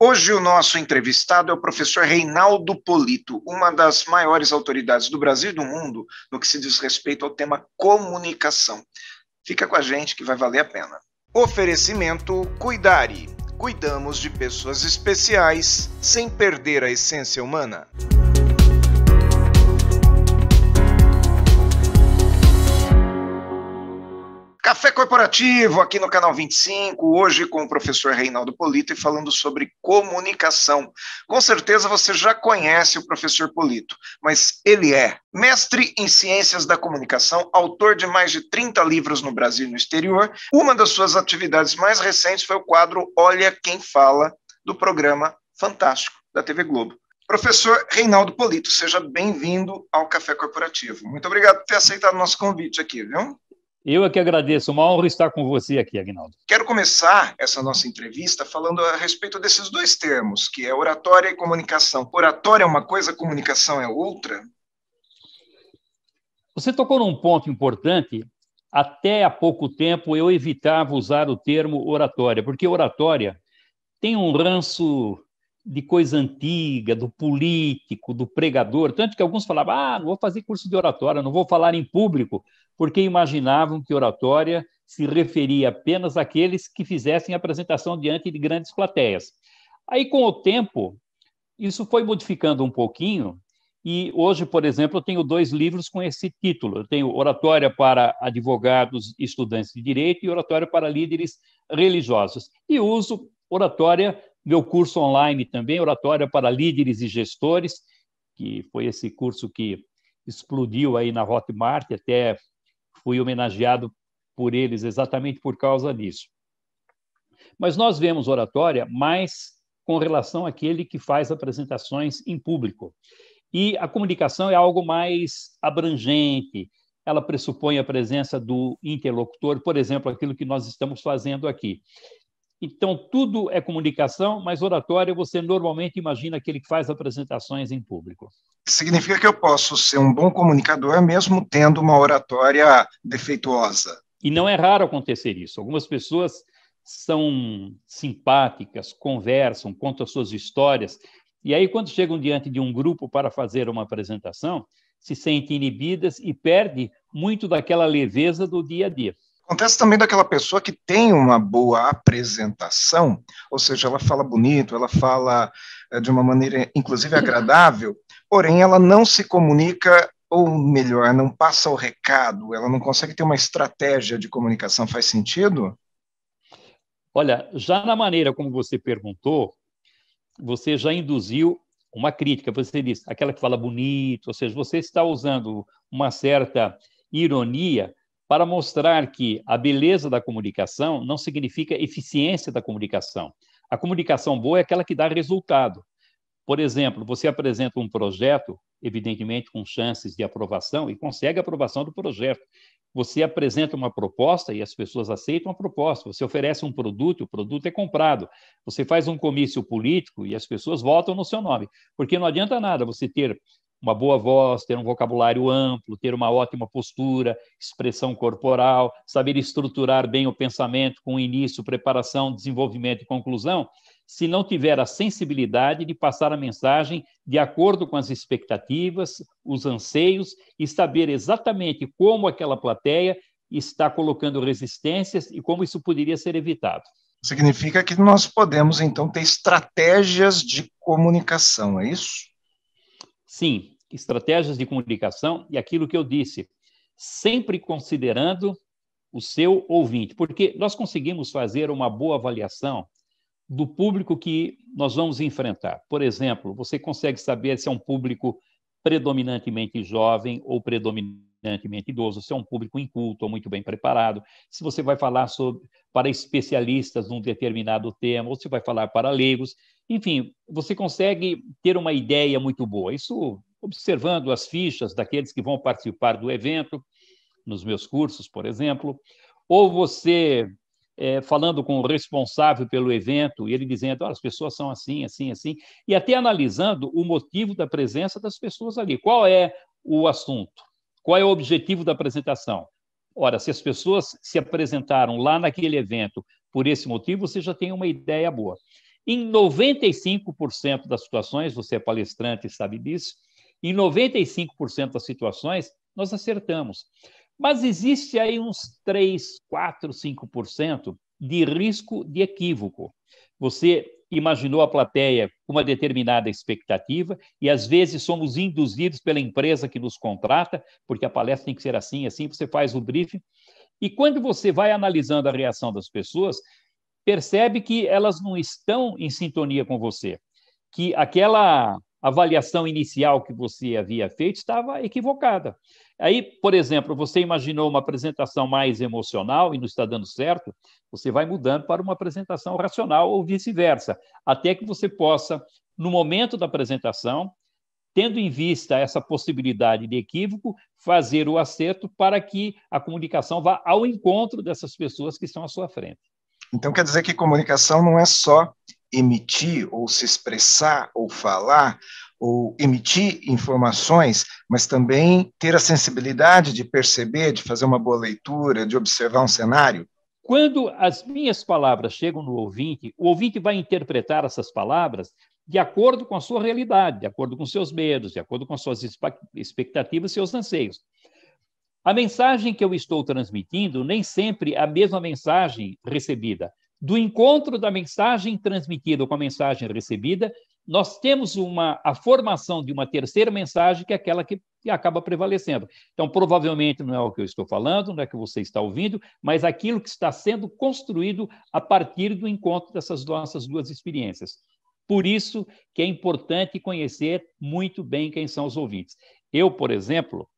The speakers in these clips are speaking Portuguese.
Hoje o nosso entrevistado é o professor Reinaldo Polito, uma das maiores autoridades do Brasil e do mundo no que se diz respeito ao tema comunicação. Fica com a gente que vai valer a pena. Oferecimento Cuidare. Cuidamos de pessoas especiais sem perder a essência humana. Café Corporativo, aqui no Canal 25, hoje com o professor Reinaldo Polito e falando sobre comunicação. Com certeza você já conhece o professor Polito, mas ele é mestre em ciências da comunicação, autor de mais de 30 livros no Brasil e no exterior. Uma das suas atividades mais recentes foi o quadro Olha Quem Fala, do programa Fantástico, da TV Globo. Professor Reinaldo Polito, seja bem-vindo ao Café Corporativo. Muito obrigado por ter aceitado o nosso convite aqui, viu? Eu é que agradeço, uma honra estar com você aqui, Agnaldo. Quero começar essa nossa entrevista falando a respeito desses dois termos, que é oratória e comunicação. Oratória é uma coisa, comunicação é outra? Você tocou num ponto importante. Até há pouco tempo eu evitava usar o termo oratória, porque oratória tem um ranço de coisa antiga, do político, do pregador, tanto que alguns falavam: ah, não vou fazer curso de oratória, não vou falar em público, porque imaginavam que oratória se referia apenas àqueles que fizessem apresentação diante de grandes plateias. Aí, com o tempo, isso foi modificando um pouquinho, e hoje, por exemplo, eu tenho dois livros com esse título. Eu tenho Oratória para Advogados e Estudantes de Direito e Oratória para Líderes Religiosos. E uso oratória meu curso online também, Oratória para Líderes e Gestores, que foi esse curso que explodiu aí na Hotmart, até fui homenageado por eles exatamente por causa disso. Mas nós vemos oratória mais com relação àquele que faz apresentações em público. E a comunicação é algo mais abrangente, ela pressupõe a presença do interlocutor, por exemplo, aquilo que nós estamos fazendo aqui. Então, tudo é comunicação, mas oratória você normalmente imagina aquele que faz apresentações em público. Significa que eu posso ser um bom comunicador mesmo tendo uma oratória defeituosa. E não é raro acontecer isso. Algumas pessoas são simpáticas, conversam, contam suas histórias, e aí, quando chegam diante de um grupo para fazer uma apresentação, se sentem inibidas e perde muito daquela leveza do dia a dia. Acontece também daquela pessoa que tem uma boa apresentação, ou seja, ela fala bonito, ela fala eh, de uma maneira, inclusive, agradável, porém ela não se comunica, ou melhor, não passa o recado, ela não consegue ter uma estratégia de comunicação. Faz sentido? Olha, já na maneira como você perguntou, você já induziu uma crítica. Você disse aquela que fala bonito, ou seja, você está usando uma certa ironia para mostrar que a beleza da comunicação não significa eficiência da comunicação. A comunicação boa é aquela que dá resultado. Por exemplo, você apresenta um projeto, evidentemente com chances de aprovação, e consegue a aprovação do projeto. Você apresenta uma proposta e as pessoas aceitam a proposta. Você oferece um produto, e o produto é comprado. Você faz um comício político e as pessoas votam no seu nome. Porque não adianta nada você ter uma boa voz, ter um vocabulário amplo, ter uma ótima postura, expressão corporal, saber estruturar bem o pensamento com início, preparação, desenvolvimento e conclusão, se não tiver a sensibilidade de passar a mensagem de acordo com as expectativas, os anseios e saber exatamente como aquela plateia está colocando resistências e como isso poderia ser evitado. Significa que nós podemos então ter estratégias de comunicação, é isso? Sim, estratégias de comunicação e aquilo que eu disse, sempre considerando o seu ouvinte, porque nós conseguimos fazer uma boa avaliação do público que nós vamos enfrentar. Por exemplo, você consegue saber se é um público predominantemente jovem ou predominantemente predominantemente né, idoso, se é um público inculto ou muito bem preparado, se você vai falar sobre, para especialistas num determinado tema, ou se vai falar para leigos, enfim, você consegue ter uma ideia muito boa. Isso observando as fichas daqueles que vão participar do evento, nos meus cursos, por exemplo, ou você é, falando com o responsável pelo evento, e ele dizendo: oh, as pessoas são assim, assim, assim, e até analisando o motivo da presença das pessoas ali. Qual é o assunto? Qual é o objetivo da apresentação? Ora, se as pessoas se apresentaram lá naquele evento por esse motivo, você já tem uma ideia boa. Em 95% das situações, você é palestrante e sabe disso, em 95% das situações, nós acertamos. Mas existe aí uns 3, 4, 5% de risco de equívoco. Você imaginou a plateia uma determinada expectativa e às vezes somos induzidos pela empresa que nos contrata, porque a palestra tem que ser assim, assim, você faz o briefing. E quando você vai analisando a reação das pessoas, percebe que elas não estão em sintonia com você, que aquela avaliação inicial que você havia feito estava equivocada. Aí, por exemplo, você imaginou uma apresentação mais emocional e não está dando certo, você vai mudando para uma apresentação racional ou vice-versa, até que você possa, no momento da apresentação, tendo em vista essa possibilidade de equívoco, fazer o acerto para que a comunicação vá ao encontro dessas pessoas que estão à sua frente. Então, quer dizer que comunicação não é só emitir ou se expressar ou falar, ou emitir informações, mas também ter a sensibilidade de perceber, de fazer uma boa leitura, de observar um cenário? Quando as minhas palavras chegam no ouvinte, o ouvinte vai interpretar essas palavras de acordo com a sua realidade, de acordo com seus medos, de acordo com suas expectativas, seus anseios. A mensagem que eu estou transmitindo nem sempre é a mesma mensagem recebida. Do encontro da mensagem transmitida com a mensagem recebida, nós temos uma, a formação de uma terceira mensagem que é aquela que, que acaba prevalecendo. Então, provavelmente não é o que eu estou falando, não é o que você está ouvindo, mas aquilo que está sendo construído a partir do encontro dessas nossas duas experiências. Por isso que é importante conhecer muito bem quem são os ouvintes. Eu, por exemplo,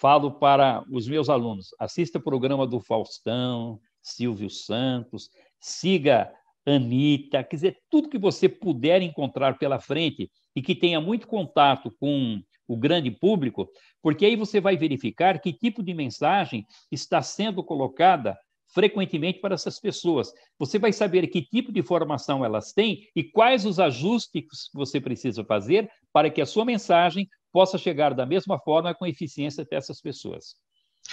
falo para os meus alunos: assista o programa do Faustão, Silvio Santos, siga Anitta, quer dizer, tudo que você puder encontrar pela frente e que tenha muito contato com o grande público, porque aí você vai verificar que tipo de mensagem está sendo colocada frequentemente para essas pessoas. Você vai saber que tipo de formação elas têm e quais os ajustes que você precisa fazer para que a sua mensagem possa chegar da mesma forma com eficiência até essas pessoas.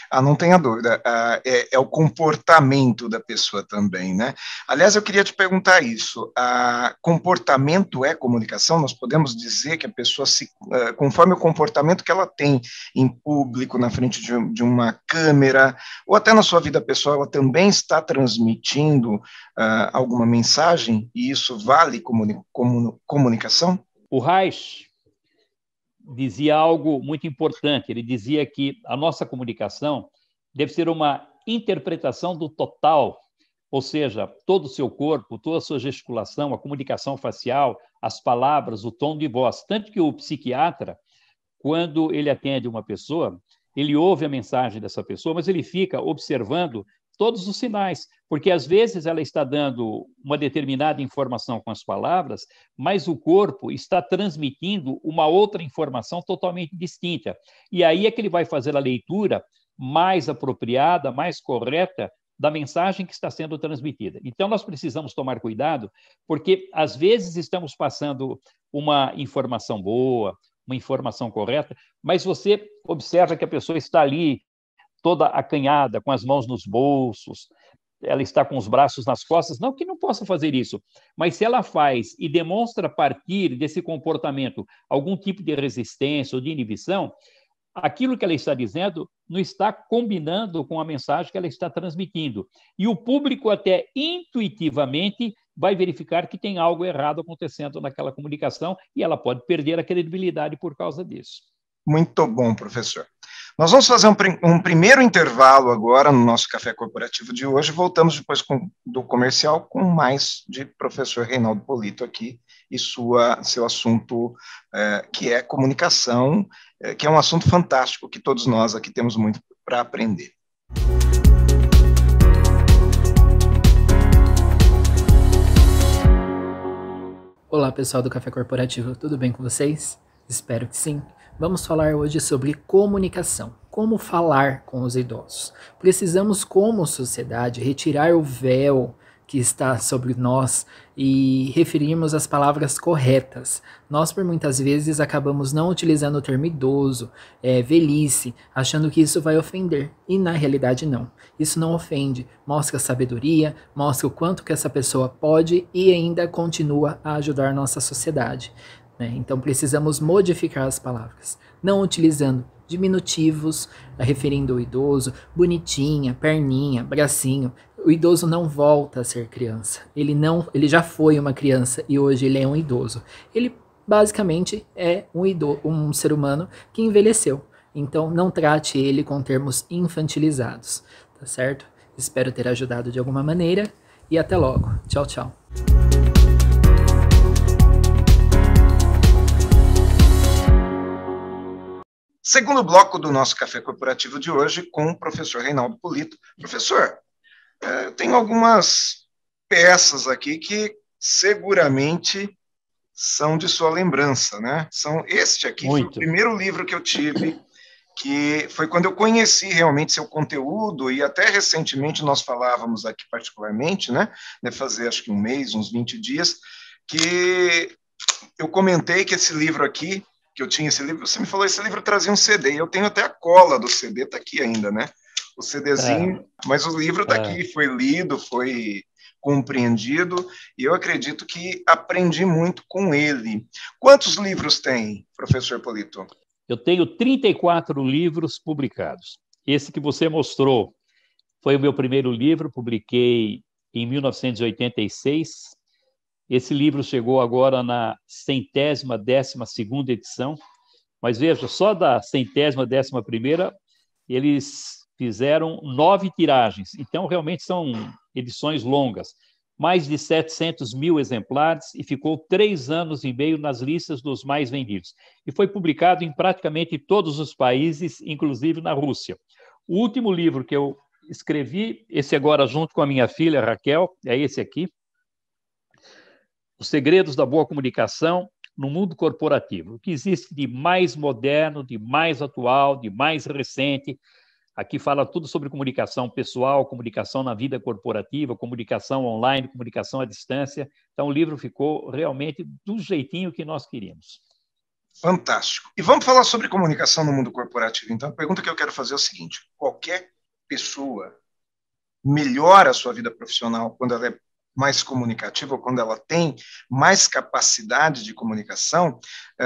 Ah, não tenha dúvida. Ah, é, é, o comportamento da pessoa também, né? Aliás, eu queria te perguntar isso. Ah, comportamento é comunicação? Nós podemos dizer que a pessoa, se, ah, conforme o comportamento que ela tem em público, na frente de, de, uma câmera, ou até na sua vida pessoal, ela também está transmitindo ah, alguma mensagem? E isso vale comuni como comunicação? O Reich, dizia algo muito importante. Ele dizia que a nossa comunicação deve ser uma interpretação do total, ou seja, todo o seu corpo, toda a sua gesticulação, a comunicação facial, as palavras, o tom de voz. Tanto que o psiquiatra, quando ele atende uma pessoa, ele ouve a mensagem dessa pessoa, mas ele fica observando todos os sinais, porque às vezes ela está dando uma determinada informação com as palavras, mas o corpo está transmitindo uma outra informação totalmente distinta. E aí é que ele vai fazer a leitura mais apropriada, mais correta da mensagem que está sendo transmitida. Então nós precisamos tomar cuidado, porque às vezes estamos passando uma informação boa, uma informação correta, mas você observa que a pessoa está ali toda acanhada, com as mãos nos bolsos, ela está com os braços nas costas, não que não possa fazer isso, mas se ela faz e demonstra a partir desse comportamento algum tipo de resistência ou de inibição, aquilo que ela está dizendo não está combinando com a mensagem que ela está transmitindo. E o público até intuitivamente vai verificar que tem algo errado acontecendo naquela comunicação e ela pode perder a credibilidade por causa disso. Muito bom, professor. Nós vamos fazer um, um primeiro intervalo agora no nosso café corporativo de hoje. Voltamos depois com, do comercial com mais de professor Reinaldo Polito aqui e sua, seu assunto, é, que é comunicação, é, que é um assunto fantástico que todos nós aqui temos muito para aprender. Olá, pessoal do Café Corporativo, tudo bem com vocês? Espero que sim. Vamos falar hoje sobre comunicação, como falar com os idosos. Precisamos, como sociedade, retirar o véu que está sobre nós e referirmos as palavras corretas. Nós, por muitas vezes, acabamos não utilizando o termo idoso, é, velhice, achando que isso vai ofender. E na realidade, não. Isso não ofende. Mostra sabedoria, mostra o quanto que essa pessoa pode e ainda continua a ajudar nossa sociedade. Né? Então precisamos modificar as palavras, não utilizando diminutivos, referindo o idoso, bonitinha, perninha, bracinho. O idoso não volta a ser criança. Ele não, ele já foi uma criança e hoje ele é um idoso. Ele basicamente é um idoso, um ser humano que envelheceu. Então não trate ele com termos infantilizados, tá certo? Espero ter ajudado de alguma maneira e até logo. Tchau, tchau. Segundo bloco do nosso Café Corporativo de hoje, com o professor Reinaldo Polito. Professor, é, eu tenho algumas peças aqui que seguramente são de sua lembrança, né? São este aqui, foi o primeiro livro que eu tive, que foi quando eu conheci realmente seu conteúdo, e até recentemente nós falávamos aqui particularmente, né? fazer acho que um mês, uns 20 dias, que eu comentei que esse livro aqui que eu tinha esse livro, você me falou, esse livro trazia um CD, eu tenho até a cola do CD, tá aqui ainda, né? O CDzinho, é. mas o livro tá é. aqui, foi lido, foi compreendido, e eu acredito que aprendi muito com ele. Quantos livros tem, professor Polito? Eu tenho 34 livros publicados. Esse que você mostrou foi o meu primeiro livro, publiquei em 1986, esse livro chegou agora na centésima, décima segunda edição, mas veja, só da centésima, décima primeira, eles fizeram nove tiragens, então realmente são edições longas. Mais de 700 mil exemplares e ficou três anos e meio nas listas dos mais vendidos. E foi publicado em praticamente todos os países, inclusive na Rússia. O último livro que eu escrevi, esse agora junto com a minha filha Raquel, é esse aqui, os segredos da boa comunicação no mundo corporativo. O que existe de mais moderno, de mais atual, de mais recente. Aqui fala tudo sobre comunicação pessoal, comunicação na vida corporativa, comunicação online, comunicação à distância. Então, o livro ficou realmente do jeitinho que nós queríamos. Fantástico. E vamos falar sobre comunicação no mundo corporativo, então. A pergunta que eu quero fazer é o seguinte: qualquer pessoa melhora a sua vida profissional quando ela é mais comunicativa, ou quando ela tem mais capacidade de comunicação, eh,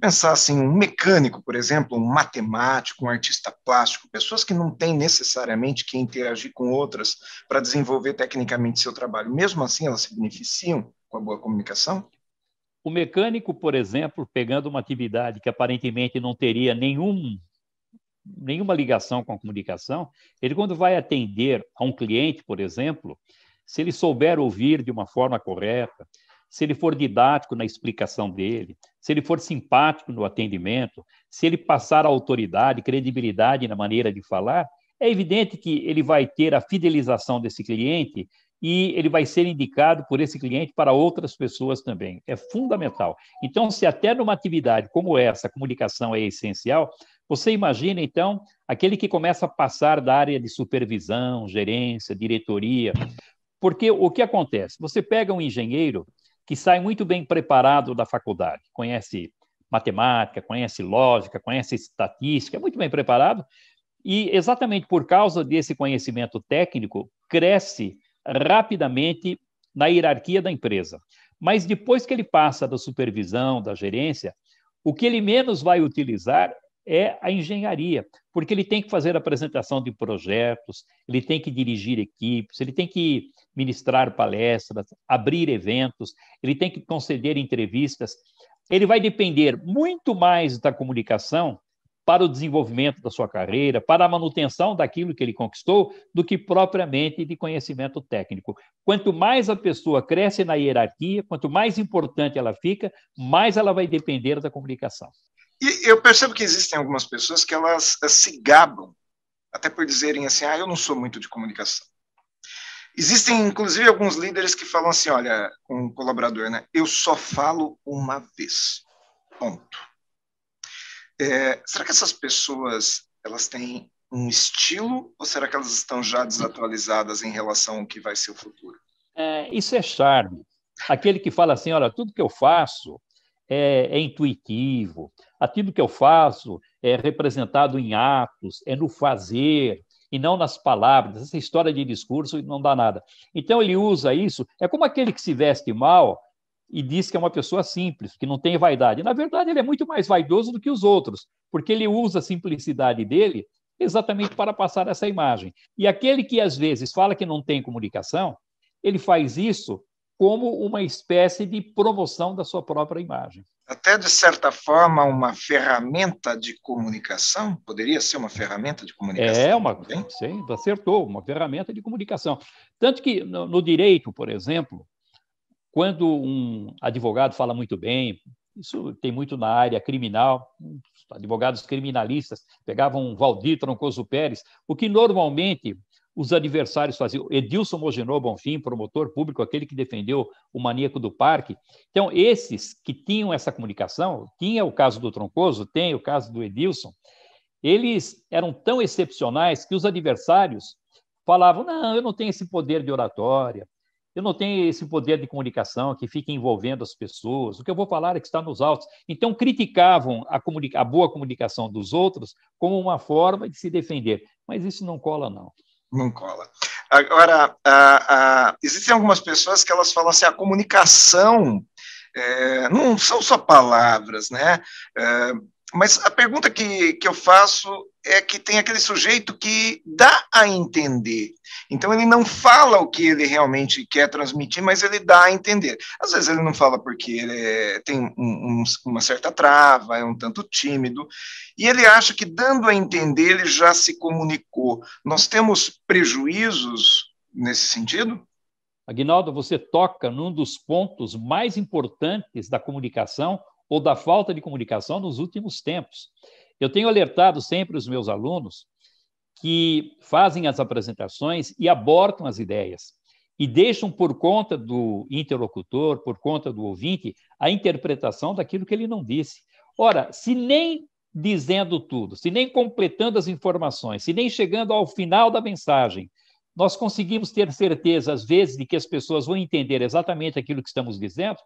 pensar assim, um mecânico, por exemplo, um matemático, um artista plástico, pessoas que não têm necessariamente que interagir com outras para desenvolver tecnicamente seu trabalho, mesmo assim elas se beneficiam com a boa comunicação? O mecânico, por exemplo, pegando uma atividade que aparentemente não teria nenhum, nenhuma ligação com a comunicação, ele, quando vai atender a um cliente, por exemplo, se ele souber ouvir de uma forma correta, se ele for didático na explicação dele, se ele for simpático no atendimento, se ele passar autoridade, credibilidade na maneira de falar, é evidente que ele vai ter a fidelização desse cliente e ele vai ser indicado por esse cliente para outras pessoas também. É fundamental. Então, se até numa atividade como essa, a comunicação é essencial, você imagina, então, aquele que começa a passar da área de supervisão, gerência, diretoria, porque o que acontece? Você pega um engenheiro que sai muito bem preparado da faculdade, conhece matemática, conhece lógica, conhece estatística, é muito bem preparado, e exatamente por causa desse conhecimento técnico, cresce rapidamente na hierarquia da empresa. Mas depois que ele passa da supervisão, da gerência, o que ele menos vai utilizar é a engenharia, porque ele tem que fazer apresentação de projetos, ele tem que dirigir equipes, ele tem que ministrar palestras, abrir eventos, ele tem que conceder entrevistas. Ele vai depender muito mais da comunicação para o desenvolvimento da sua carreira, para a manutenção daquilo que ele conquistou, do que propriamente de conhecimento técnico. Quanto mais a pessoa cresce na hierarquia, quanto mais importante ela fica, mais ela vai depender da comunicação. E eu percebo que existem algumas pessoas que elas eh, se gabam, até por dizerem assim: ah, eu não sou muito de comunicação. Existem, inclusive, alguns líderes que falam assim, olha, com um colaborador, né? Eu só falo uma vez. Ponto. É, será que essas pessoas, elas têm um estilo ou será que elas estão já desatualizadas em relação ao que vai ser o futuro? É, isso é charme. Aquele que fala assim, olha, tudo que eu faço é, é intuitivo, aquilo que eu faço é representado em atos, é no fazer, e não nas palavras. Essa história de discurso não dá nada. Então ele usa isso, é como aquele que se veste mal e diz que é uma pessoa simples, que não tem vaidade. Na verdade, ele é muito mais vaidoso do que os outros, porque ele usa a simplicidade dele exatamente para passar essa imagem. E aquele que às vezes fala que não tem comunicação, ele faz isso como uma espécie de promoção da sua própria imagem até de certa forma uma ferramenta de comunicação? Poderia ser uma ferramenta de comunicação? É uma, também? sim, acertou, uma ferramenta de comunicação. Tanto que no, no direito, por exemplo, quando um advogado fala muito bem, isso tem muito na área criminal, advogados criminalistas pegavam um Valdir Troncoso Pérez, o que normalmente os adversários faziam. Edilson Mogenô Bonfim, promotor público, aquele que defendeu o maníaco do parque. Então, esses que tinham essa comunicação, tinha o caso do Troncoso, tem o caso do Edilson, eles eram tão excepcionais que os adversários falavam: não, eu não tenho esse poder de oratória, eu não tenho esse poder de comunicação que fica envolvendo as pessoas. O que eu vou falar é que está nos autos. Então, criticavam a, comunica a boa comunicação dos outros como uma forma de se defender. Mas isso não cola, não não cola. Agora, a, a, existem algumas pessoas que elas falam assim, a comunicação é, não são só palavras, né? É, mas a pergunta que, que eu faço é que tem aquele sujeito que dá a entender. Então ele não fala o que ele realmente quer transmitir, mas ele dá a entender. Às vezes ele não fala porque ele é, tem um, um, uma certa trava, é um tanto tímido, e ele acha que dando a entender ele já se comunicou. Nós temos prejuízos nesse sentido? Aguinaldo, você toca num dos pontos mais importantes da comunicação, ou da falta de comunicação nos últimos tempos. Eu tenho alertado sempre os meus alunos que fazem as apresentações e abortam as ideias e deixam por conta do interlocutor, por conta do ouvinte, a interpretação daquilo que ele não disse. Ora, se nem dizendo tudo, se nem completando as informações, se nem chegando ao final da mensagem, nós conseguimos ter certeza, às vezes, de que as pessoas vão entender exatamente aquilo que estamos dizendo.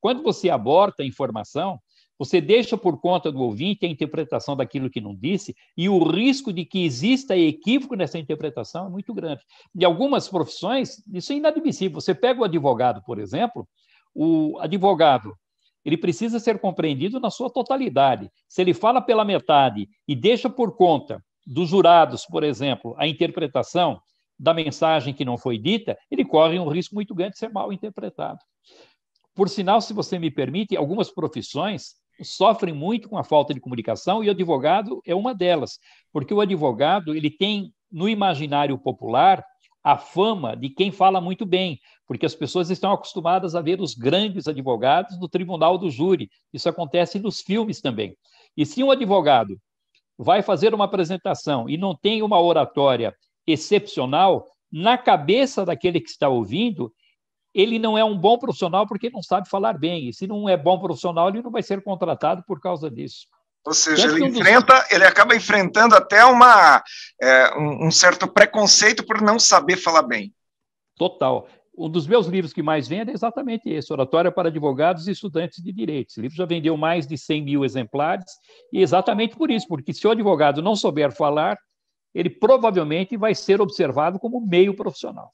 Quando você aborta a informação, você deixa por conta do ouvinte a interpretação daquilo que não disse, e o risco de que exista equívoco nessa interpretação é muito grande. Em algumas profissões, isso é inadmissível. Você pega o advogado, por exemplo, o advogado ele precisa ser compreendido na sua totalidade. Se ele fala pela metade e deixa por conta dos jurados, por exemplo, a interpretação da mensagem que não foi dita, ele corre um risco muito grande de ser mal interpretado. Por sinal, se você me permite, algumas profissões sofrem muito com a falta de comunicação e o advogado é uma delas, porque o advogado ele tem no imaginário popular a fama de quem fala muito bem, porque as pessoas estão acostumadas a ver os grandes advogados no tribunal do júri. Isso acontece nos filmes também. E se um advogado vai fazer uma apresentação e não tem uma oratória excepcional, na cabeça daquele que está ouvindo, ele não é um bom profissional porque não sabe falar bem. E se não é bom profissional, ele não vai ser contratado por causa disso. Ou seja, ele enfrenta, ele acaba enfrentando até uma, é, um, certo preconceito por não saber falar bem. Total. Um dos meus livros que mais vende é exatamente esse, Oratória para Advogados e Estudantes de Direito. Esse livro já vendeu mais de 100 mil exemplares, e é exatamente por isso, porque se o advogado não souber falar, ele provavelmente vai ser observado como meio profissional.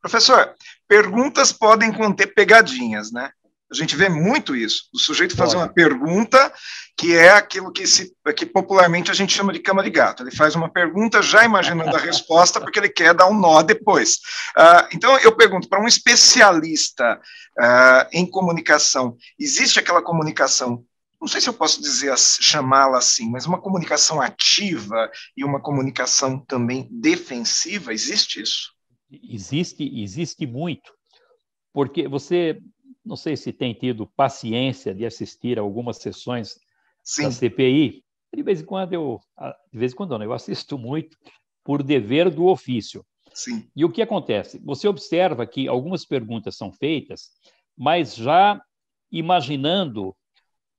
Professor, perguntas podem conter pegadinhas, né? A gente vê muito isso. O sujeito faz Olha. uma pergunta que é aquilo que, se, que popularmente a gente chama de cama de gato. Ele faz uma pergunta já imaginando a resposta, porque ele quer dar um nó depois. Uh, então, eu pergunto para um especialista uh, em comunicação: existe aquela comunicação não sei se eu posso dizer chamá-la assim, mas uma comunicação ativa e uma comunicação também defensiva, existe isso? Existe, existe muito. Porque você, não sei se tem tido paciência de assistir a algumas sessões Sim. da CPI. De vez em quando eu, de vez em quando não, eu assisto muito por dever do ofício. Sim. E o que acontece? Você observa que algumas perguntas são feitas, mas já imaginando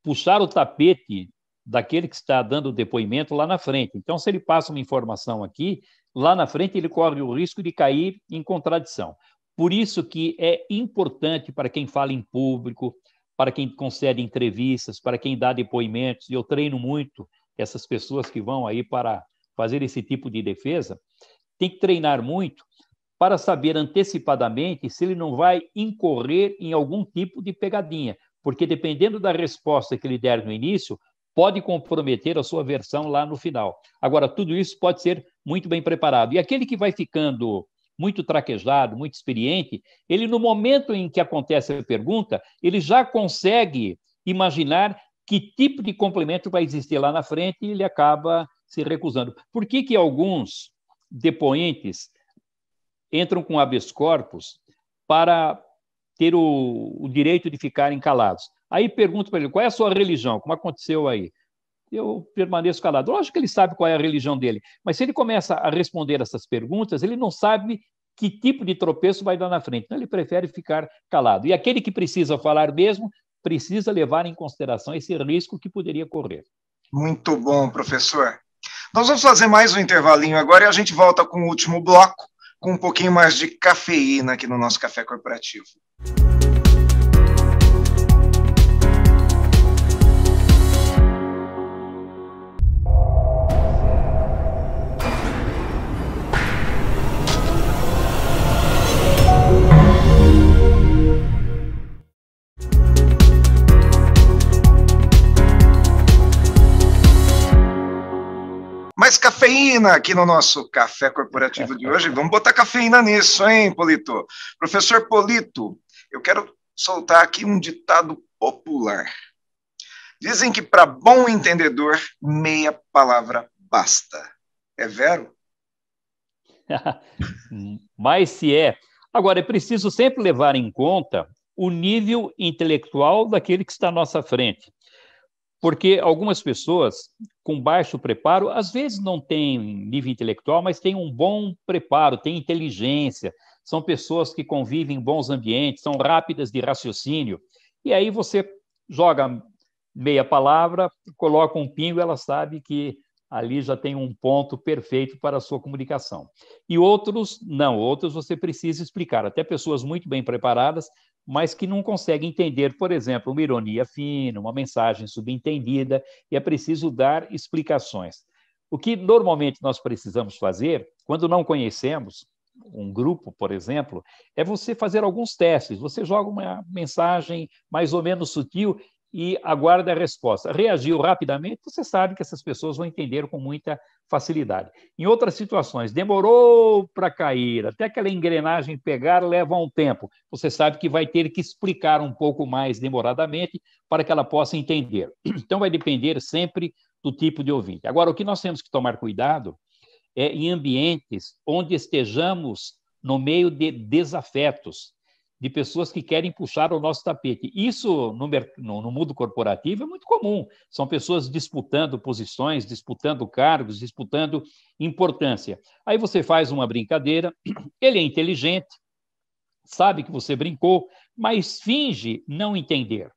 puxar o tapete daquele que está dando o depoimento lá na frente. Então, se ele passa uma informação aqui, lá na frente ele corre o risco de cair em contradição. Por isso que é importante para quem fala em público, para quem concede entrevistas, para quem dá depoimentos, e eu treino muito essas pessoas que vão aí para fazer esse tipo de defesa, tem que treinar muito para saber antecipadamente se ele não vai incorrer em algum tipo de pegadinha, porque dependendo da resposta que ele der no início, pode comprometer a sua versão lá no final. Agora, tudo isso pode ser muito bem preparado. E aquele que vai ficando muito traquejado, muito experiente, ele no momento em que acontece a pergunta, ele já consegue imaginar que tipo de complemento vai existir lá na frente e ele acaba se recusando. Por que que alguns depoentes entram com habeas corpus para ter o, o direito de ficarem calados. Aí pergunto para ele, qual é a sua religião? Como aconteceu aí? Eu permaneço calado. Lógico que ele sabe qual é a religião dele, mas se ele começa a responder essas perguntas, ele não sabe que tipo de tropeço vai dar na frente. Então, ele prefere ficar calado. E aquele que precisa falar mesmo, precisa levar em consideração esse risco que poderia correr. Muito bom, professor. Nós vamos fazer mais um intervalinho agora e a gente volta com o último bloco com um pouquinho mais de cafeína aqui no nosso café corporativo. cafeína aqui no nosso café corporativo de hoje. Vamos botar cafeína nisso, hein, Polito? Professor Polito, eu quero soltar aqui um ditado popular. Dizem que para bom entendedor, meia palavra basta. É vero? Mas se é. Agora, é preciso sempre levar em conta o nível intelectual daquele que está à nossa frente. Porque algumas pessoas com baixo preparo, às vezes não têm nível intelectual, mas têm um bom preparo, têm inteligência, são pessoas que convivem em bons ambientes, são rápidas de raciocínio. E aí você joga meia palavra, coloca um pingo, ela sabe que ali já tem um ponto perfeito para a sua comunicação. E outros, não, outros você precisa explicar. Até pessoas muito bem preparadas mas que não consegue entender, por exemplo, uma ironia fina, uma mensagem subentendida, e é preciso dar explicações. O que normalmente nós precisamos fazer, quando não conhecemos um grupo, por exemplo, é você fazer alguns testes. Você joga uma mensagem mais ou menos sutil e aguarda a resposta. Reagiu rapidamente, você sabe que essas pessoas vão entender com muita facilidade. Em outras situações, demorou para cair, até aquela engrenagem pegar leva um tempo. Você sabe que vai ter que explicar um pouco mais demoradamente para que ela possa entender. Então, vai depender sempre do tipo de ouvinte. Agora, o que nós temos que tomar cuidado é em ambientes onde estejamos no meio de desafetos, de pessoas que querem puxar o nosso tapete. Isso no, no, no, mundo corporativo é muito comum. São pessoas disputando posições, disputando cargos, disputando importância. Aí você faz uma brincadeira, ele é inteligente, sabe que você brincou, mas finge não entender.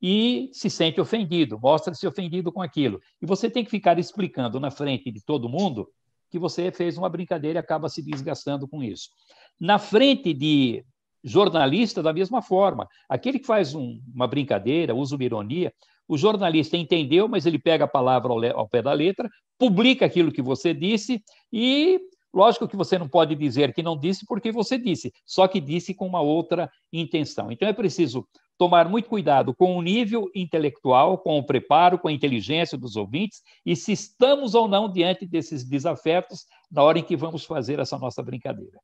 E se sente ofendido, mostra-se ofendido com aquilo. E você tem que ficar explicando na frente de todo mundo que você fez uma brincadeira e acaba se desgastando com isso. Na frente de jornalista da mesma forma. Aquele que faz um, uma brincadeira, usa uma ironia, o jornalista entendeu, mas ele pega a palavra ao, ao pé da letra, publica aquilo que você disse e Lógico que você não pode dizer que não disse porque você disse, só que disse com uma outra intenção. Então é preciso tomar muito cuidado com o nível intelectual, com o preparo, com a inteligência dos ouvintes e se estamos ou não diante desses desafetos na hora em que vamos fazer essa nossa brincadeira.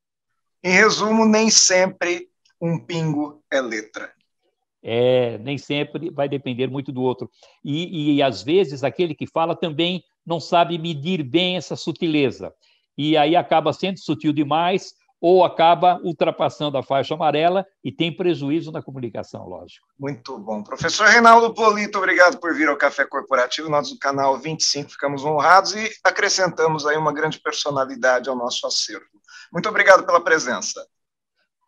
Em resumo, nem sempre um pingo é letra. É, nem sempre vai depender muito do outro. E, e às vezes aquele que fala também não sabe medir bem essa sutileza. E aí acaba sendo sutil demais ou acaba ultrapassando a faixa amarela e tem prejuízo na comunicação, lógico. Muito bom. Professor Reinaldo Polito, obrigado por vir ao Café Corporativo, nós do canal 25 ficamos honrados e acrescentamos aí uma grande personalidade ao nosso acervo. Muito obrigado pela presença.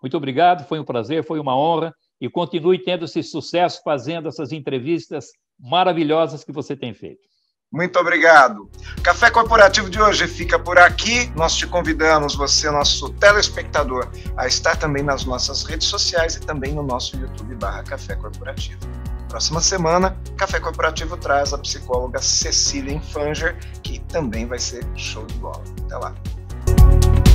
Muito obrigado, foi um prazer, foi uma honra e continue tendo esse sucesso fazendo essas entrevistas maravilhosas que você tem feito. Muito obrigado. Café Corporativo de hoje fica por aqui. Nós te convidamos, você, nosso telespectador, a estar também nas nossas redes sociais e também no nosso YouTube barra Café Corporativo. Próxima semana, Café Corporativo traz a psicóloga Cecília Infanger, que também vai ser show de bola. Até lá.